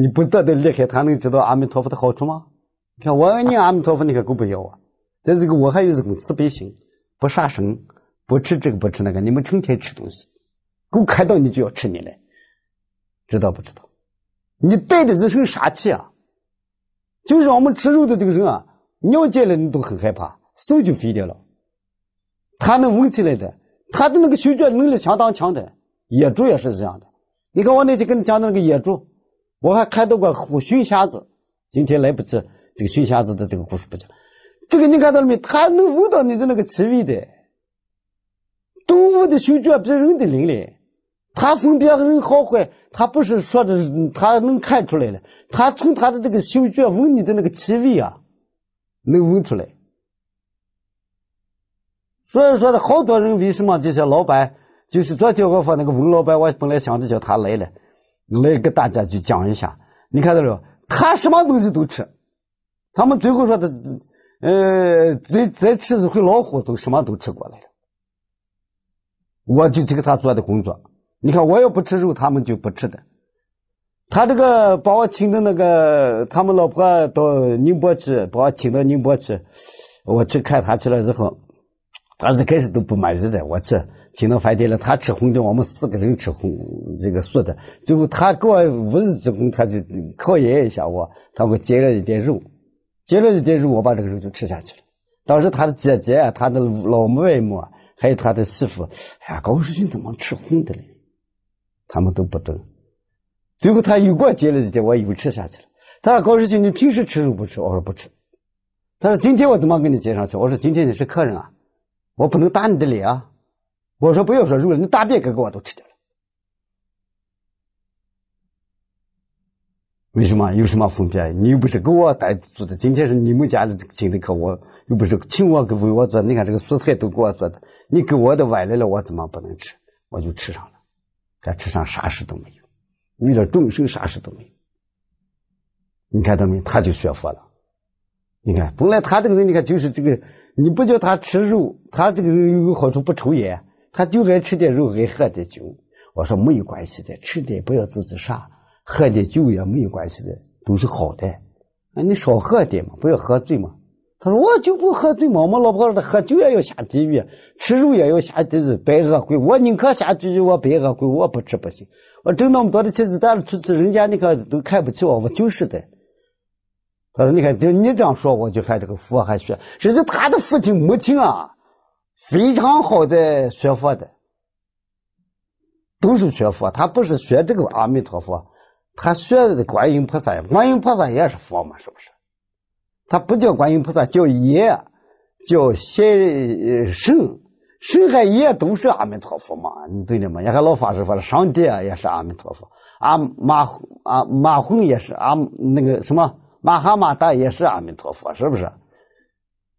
你不得得厉开，他能知道阿弥陀佛的好处吗？你看我念阿弥陀佛，你可够不要啊！在这个，我还有一种慈悲心，不杀生，不吃这个不吃那个。你们成天吃东西，狗看到你就要吃你嘞，知道不知道？你带的一身杀气啊！就让我们吃肉的这个人啊，尿见了你都很害怕，手就废掉了。他能闻起来的，他的那个嗅觉能力相当强的。野猪也是一样的，你看我那天跟你讲的那个野猪。我还看到过虎熏瞎子，今天来不及，这个熏瞎子的这个故事不讲。这个你看到了没？他能闻到你的那个气味的。动物的嗅觉比人的灵敏，他分别人好坏，他不是说的，他能看出来了。他从他的这个嗅觉闻你的那个气味啊，能闻出来。所以说呢，好多人为什么这些老板，就是昨天我说那个文老板，我本来想着叫他来了。来给大家就讲一下，你看到了他什么东西都吃，他们最后说的，呃，再再吃一回老虎都什么都吃过来了。我就去给他做的工作，你看我要不吃肉，他们就不吃的。他这个把我请到那个他们老婆到宁波去，把我请到宁波去，我去看他去了以后，他一开始都不满意的，我去。进到饭店了，他吃荤的，我们四个人吃荤，这个素的。最后他过五日之婚，他就考验一下我，他给我接了一点肉，接了一点肉，我把这个肉就吃下去了。当时他的姐姐、他的老外母，还有他的媳妇，哎呀，高书勋怎么吃荤的嘞？他们都不懂。最后他又给我接了一点，我又吃下去了。他说：“高书勋，你平时吃肉不吃？”我说：“不吃。”他说：“今天我怎么给你接上去？”我说：“今天你是客人啊，我不能打你的脸啊。”我说不要说肉了，你大便给给我都吃掉了。为什么？有什么分别？你又不是给我带做的，今天是你们家的亲的客，我又不是请我给为我做。你看这个蔬菜都给我做的，你给我的碗来了，我怎么不能吃？我就吃上了，该吃上啥事都没有，为了众生啥事都没有。你看到没？他就学佛了。你看，本来他这个人，你看就是这个，你不叫他吃肉，他这个人有个好处，不抽烟。他就爱吃点肉，爱喝点酒。我说没有关系的，吃的不要自己杀，喝点酒也没有关系的，都是好的。啊，你少喝点嘛，不要喝醉嘛。他说我就不喝醉嘛。我老婆说他喝酒也要下地狱，吃肉也要下地狱，白饿鬼。我宁可下地狱，我白饿鬼，我不吃不行。我挣那么多的钱，一旦出去，人家你看都看不起我。我就是的。他说你看，就你这样说，我就看这个福还学，人家他的父亲母亲啊。非常好的学佛的，都是学佛。他不是学这个阿弥陀佛，他学的观音菩萨。观音菩萨也是佛嘛，是不是？他不叫观音菩萨，叫爷，叫仙圣，圣和爷都是阿弥陀佛嘛，你对的嘛。你看老法师说的，上帝啊也是阿弥陀佛，阿马阿马洪也是阿那个什么，马哈马达也是阿弥陀佛，是不是？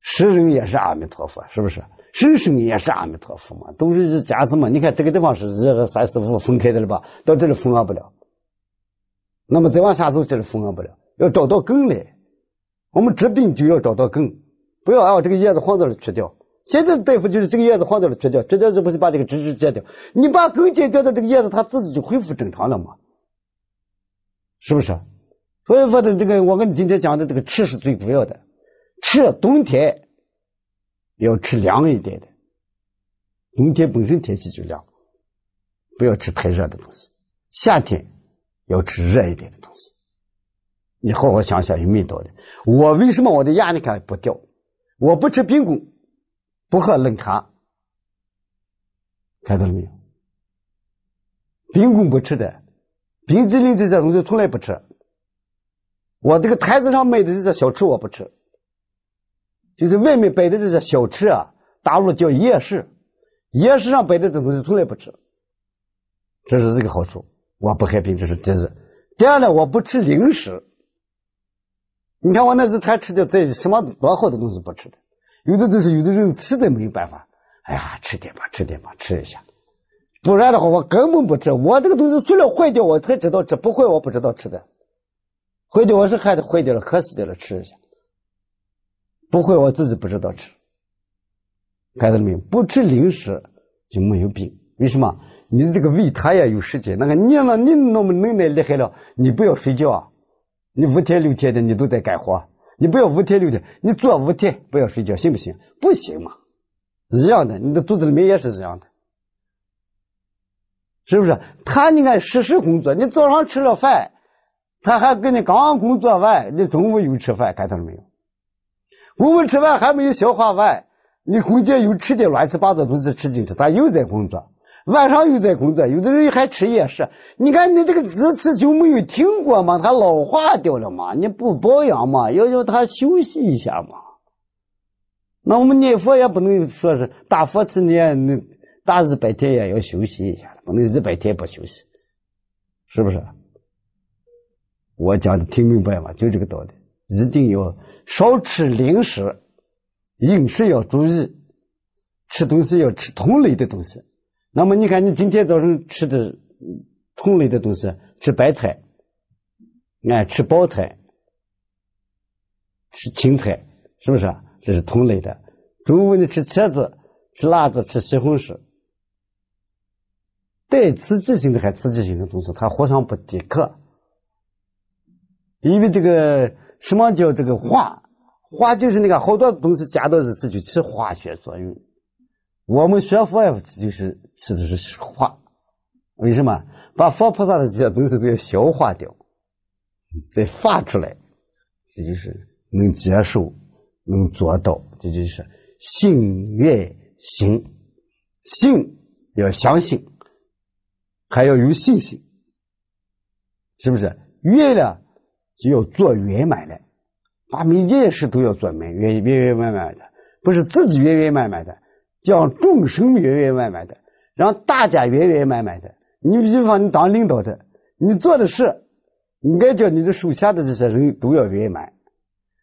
诗人也是阿弥陀佛，是不是？生生也是阿弥陀佛嘛，都是一家子嘛，你看这个地方是一二三四五分开的了吧？到这里分割不了。那么再往下走，这里分割不了，要找到根来。我们治病就要找到根，不要啊这个叶子晃到了去掉。现在大夫就是这个叶子晃到了去掉，去掉是不是把这个枝枝剪掉？你把根剪掉的这个叶子，它自己就恢复正常了嘛？是不是？所以说的这个，我跟你今天讲的这个吃是最主要的，吃冬天。要吃凉一点的。冬天本身天气就凉，不要吃太热的东西。夏天要吃热一点的东西。你好好想想有没有道理？我为什么我的牙你看不掉？我不吃冰棍，不喝冷茶。看到了没有？冰棍不吃的，冰激凌这些东西从来不吃。我这个台子上卖的这些小吃我不吃。就是外面摆的这些小吃啊，大陆叫夜市，夜市上摆的这东西从来不吃。这是这个好处，我不害病，这是第一。第二呢，我不吃零食。你看我那一餐吃的在什么多好的东西不吃的，有的就是有的人实在没有办法，哎呀，吃点吧，吃点吧，吃一下。不然的话，我根本不吃。我这个东西除了坏掉，我才知道吃；不坏，我不知道吃的。坏掉，我是害的坏掉了，可惜的了，吃一下。不会，我自己不知道吃。看到了没有？不吃零食就没有病。为什么？你的这个胃它也有时间。那个你呢？你那么能耐厉害了，你不要睡觉啊！你五天六天的你都在干活，你不要五天六天，你做五天不要睡觉，行不行？不行嘛！一样的，你的肚子里面也是一样的，是不是？他你看实时工作，你早上吃了饭，他还给你刚工作完，你中午又吃饭，看到了没有？我们吃饭还没有消化完，你工作又吃点乱七八糟东西吃进去，他又在工作，晚上又在工作，有的人还吃夜食。你看你这个机齿就没有停过嘛，它老化掉了嘛，你不保养嘛，要叫它休息一下嘛。那我们念佛也不能说是大佛七念，那大一百天也要休息一下，不能一百天不休息，是不是？我讲的听明白吗？就这个道理。一定要少吃零食，饮食要注意，吃东西要吃同类的东西。那么你看，你今天早上吃的同类的东西，吃白菜，哎，吃包菜，吃青菜，是不是？这是同类的。中午你吃茄子，吃辣子，吃西红柿，带刺激性的还刺激性的东西，它互相不抵克，因为这个。什么叫这个化？化就是那个好多东西加到一起就起化学作用。我们学佛就是起的是化，为什么？把佛菩萨的这些东西都要消化掉，再发出来，这就是能接受，能做到，这就是信愿行。信要相信，还要有信心，是不是？愿亮？就要做圆满的，把每件事都要做满圆圆圆满满的，不是自己圆圆满满的，叫众生圆圆满满的，让大家圆圆满满的。你比方你当领导的，你做的事，应该叫你的手下的这些人都要圆满。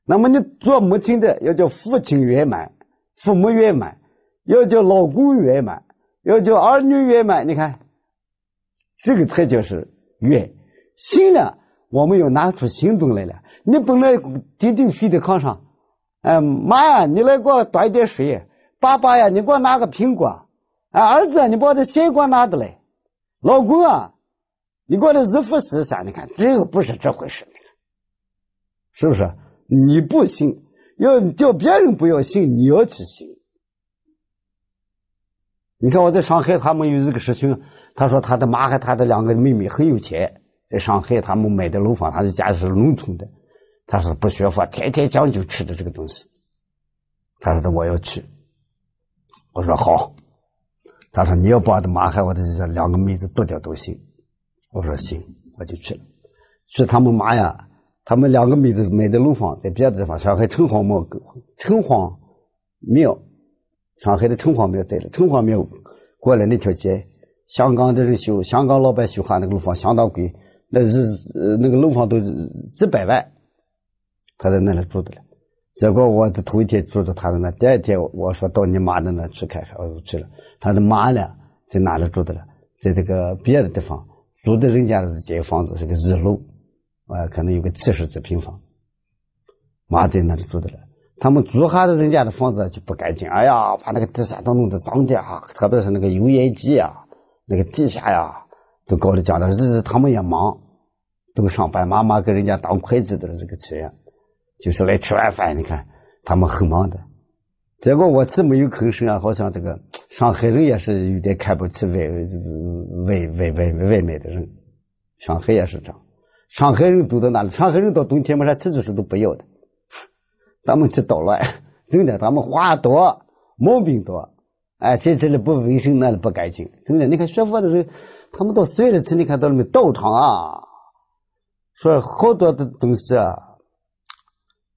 那么你做母亲的，要叫父亲圆满，父母圆满，要叫老公圆满，要叫儿女圆满。你看，这个才叫是圆。心呢？我们要拿出行动来了。你本来顶顶睡在炕上，哎妈呀，你来给我端一点水；爸爸呀，你给我拿个苹果；哎儿子，你把这给我拿的来；老公啊，你给我衣服洗一下。你看，这个不是这回事，是不是？你不信，要叫别人不要信，你要去信。你看我在上海，他们有一个师兄，他说他的妈和他的两个妹妹很有钱。在上海，他们买的楼房，他的家是农村的，他是不学佛，天天讲究吃的这个东西。他说的我要去，我说好。他说你要把我的妈和我的两个妹子剁掉都行。我说行，我就去了。去他们妈呀，他们两个妹子买的楼房在别的地方，上海城隍庙，城隍庙，上海的城隍庙在了，城隍庙过了那条街，香港的人修，香港老板修哈那个楼房相当贵。那是呃，那个楼房都几百万，他在那里住的了。结果我的头一天住到他的那，第二天我说到你妈的那去看看，我就去了。他的妈呢在哪里住的了？在这个别的地方租的，人家的这间房子是个一楼，啊，可能有个七十几平方。妈在那里住的了。他们租下的人家的房子就不干净，哎呀，把那个地下都弄得脏的啊，特别是那个油烟机啊，那个地下呀。都搞着讲了，日子他们也忙，都上班。妈妈给人家当会计的这个企业就是来吃晚饭。你看，他们很忙的。结果我既没有吭声啊，好像这个上海人也是有点看不起外外外外外卖的人。上海也是这样，上海人走到哪里，上海人到冬天嘛，啥吃住是都不要的。他们去捣乱，真的，他们话多，毛病多。哎，这里不卫生，那里不干净，真的。你看学佛的人。他们到寺院里去，你看到了没？道场啊，说好多的东西啊。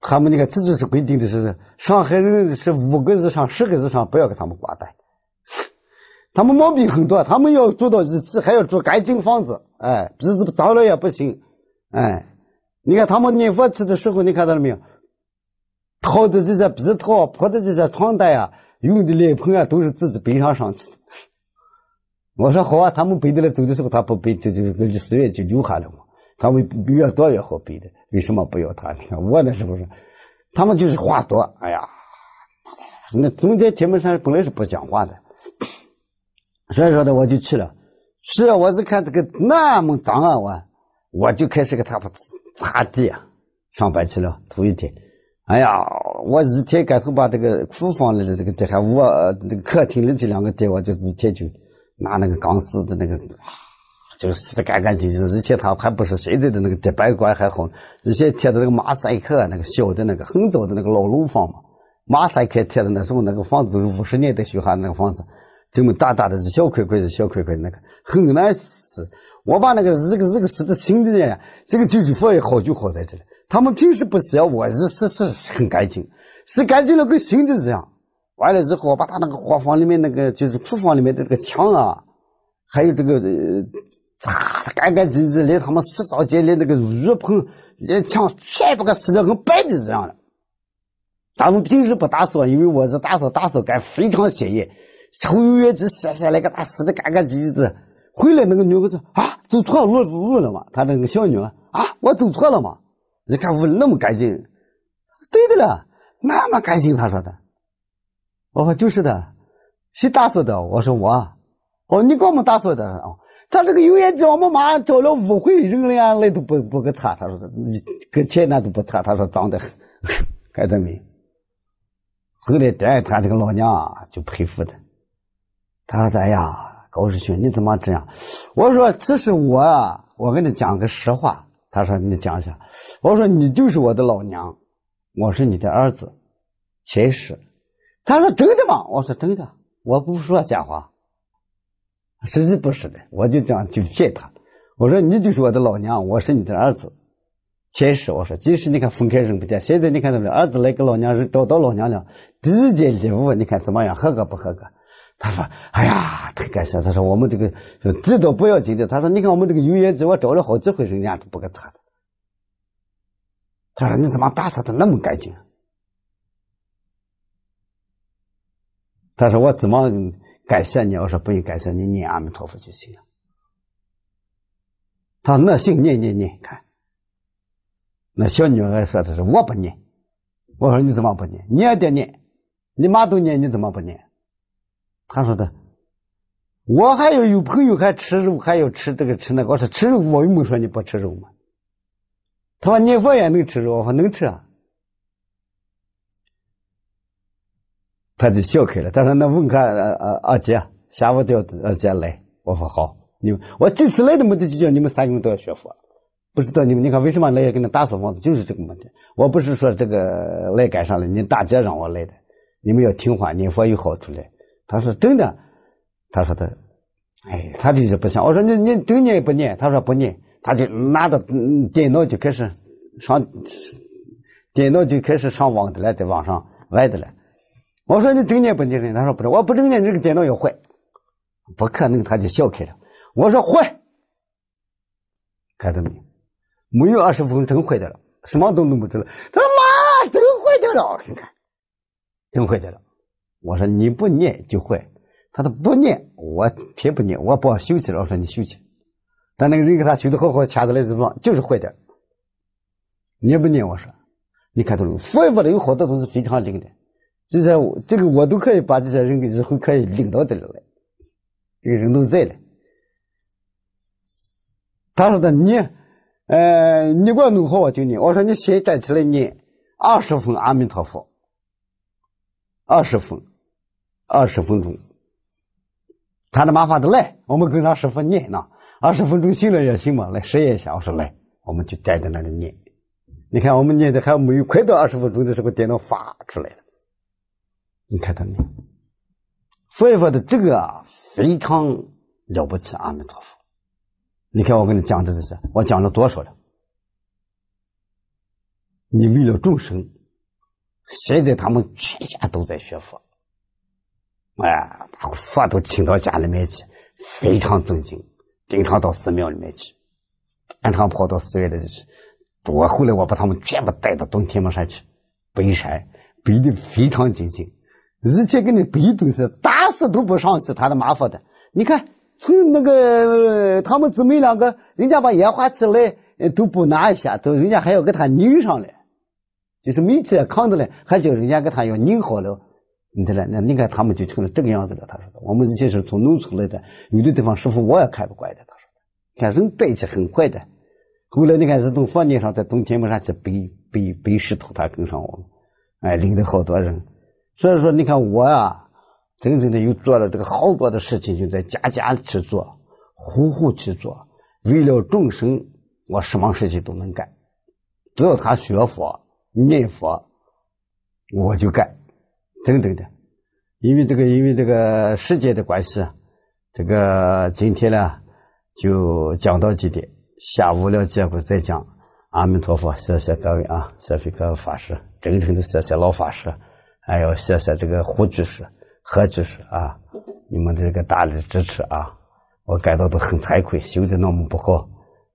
他们那个这就是规定的是，上海人是五个以上、十个以上不要给他们挂单。他们毛病很多，他们要住到一起，还要住干净房子。哎，鼻子脏了也不行。哎，你看他们念佛去的时候，你看到了没有？套的这些被套、铺的这些床单啊，用的脸盆啊，都是自己背上上去的。我说好啊！他们背的来走的时候，他不背，这就跟这院就留下了嘛。他们越多越好背的，为什么不要他你看我那时候是？他们就是话多。哎呀，那中间铁门山本来是不讲话的，所以说呢，我就去了。是啊，我一看这个那么脏啊，我我就开始给他擦擦地，啊，上班去了。头一天，哎呀，我一天赶头把这个库房里的这个地，还我这个客厅里这两个地，我就一天就。拿那个钢丝的那个，就洗得干干净净。以前他还不是现在的那个地板砖还好，以前贴的那个马赛克，那个小的那个很早的那个老楼房嘛，马赛克贴的那时候那个房子都是五十年代修哈那个房子，这么大大的一小块块一小块块那个很难洗。我把那个一个一个洗的新的呢，这个旧衣服也好就好在这里，他们平时不洗，我一洗是很干净，洗干净了跟新的一样。完了以后，我把他那个火房里面那个就是厨房里面的这个墙啊，还有这个擦的干干净净，连他们洗澡间里那个浴盆、连墙全部跟洗的跟白的一样了。他们平时不打扫，因为我是打扫，打扫干非常显眼，抽油烟机洗下来给它洗的干干净净的。回来那个女的说：“啊，走错路入了嘛？”他那个小女儿：“啊，我走错了嘛？你看屋里那么干净。”“对的了，那么干净。”他说的。我说就是的，谁打扫的？我说我。哦，你给我们打扫的啊！他这个油烟机，我们马上找了五回，人家来都不不给擦。他说你给钱那都不擦。他说脏的很，看到没？后来第二他这个老娘就佩服他，他说：“哎呀，高师兄，你怎么这样？”我说：“其实我啊，我跟你讲个实话。”他说：“你讲下。”我说：“你就是我的老娘，我是你的儿子，其实。他说：“真的吗？”我说：“真的，我不说假话。实际不是的，我就这样就骗他。我说你就是我的老娘，我是你的儿子。前世我说，即使你看分开认不见，现在你看到没？儿子来给老娘人找到老娘了。第一件礼物，你看怎么样？合格不合格？”他说：“哎呀，太感谢！他说我们这个这都不要紧的。他说你看我们这个油烟机，我找了好几回，人家都不给擦的。他说你怎么打扫的那么干净？”他说：“我怎么感谢你？”我说：“不用感谢你，念阿弥陀佛就行了。”他说：“那行，念念念，看。”那小女儿说：“她是我不念。”我说：“你怎么不念？念得念，你妈都念，你怎么不念？”他说：“的我还要有朋友还吃肉，还要吃这个吃那个。”我说：“吃肉我又没说你不吃肉嘛。他说：“念佛也能吃肉。”我说：“能吃啊。”他就笑开了，他说：“那问看呃呃，二姐，下午叫二姐来。”我说：“好，你们，我这次来的目的就叫你们三人都要学佛。不知道你们，你看为什么来也给你打扫房子，就是这个目的。我不是说这个来干啥了，你大姐让我来的，你们要听话，念佛有好处嘞。”他说：“真的。”他说：“他，哎，他就是不想。我说：‘你你真念不念？’他说：‘不念。’他就拿着电脑就开始上电脑就开始上网的了，在网上玩的了。”我说你整年不念人，他说不是，我不整年，这个电脑要坏，不可能。他就笑开了。我说坏，看到没，没有二十分分真坏掉了，什么都弄不出了。他说妈，真坏掉了，你看，真坏掉了。我说你不念就坏，他说不念，我偏不念，我帮修起了。我说你修去，但那个人给他修的好好，掐着来一放，就是坏掉。念不念？我说，你看到没？佛佛的有好多都是非常灵的。这些我这个我都可以把这些人给以后可以领到这里来，这个人都在了。他说的你，呃，你给我弄好，我就你。我说你先站起来念二十分阿弥陀佛，二十分二十分钟，他的麻烦的来，我们跟他师傅念呢。二十分钟行了也行嘛，来试验一下。我说来，我们就站在那里念。你看我们念的还没有快到二十分钟的时候，电脑发出来了。你看到没有？佛说的这个非常了不起，阿弥陀佛！你看我跟你讲的这些，我讲了多少了？你为了众生，现在他们全家都在学佛，哎，把佛都请到家里面去，非常尊敬，经常到寺庙里面去，经常跑到寺院里去。我后来我把他们全部带到东天门山去，背山背的非常尊进。一前给你背都是打死都不上去，他那麻烦的。你看，从那个他们姊妹两个人家把烟花起来，都不拿一下，都人家还要给他拧上来，就是每次扛着了，还叫人家给他要拧好了，你看，那你看他们就成了这个样子了。他说的，我们以前是从农村来的，有的地方师傅我也看不惯的。他说的，看人背起很快的。后来你看，一栋房顶上在冬天没上去背背背石头，他跟上我们，哎，领了好多人。所以说，你看我啊，真正的又做了这个好多的事情，就在家家去做，户户去做，为了众生，我什么事情都能干。只要他学佛念佛，我就干。真正的，因为这个，因为这个世界的关系，这个今天呢，就讲到这点。下午了，结果再讲。阿弥陀佛，谢谢各位啊，谢谢各位法师，真诚的谢谢老法师。哎呦，谢谢这个胡居士、何居士啊，你们的这个大力支持啊，我感到都很惭愧，修的那么不好。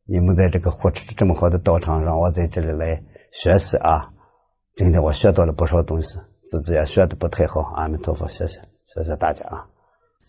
你们在这个胡此这么好的道场，让我在这里来学习啊，真的我学到了不少东西，自己也学的不太好。阿弥陀佛，谢谢谢谢大家啊。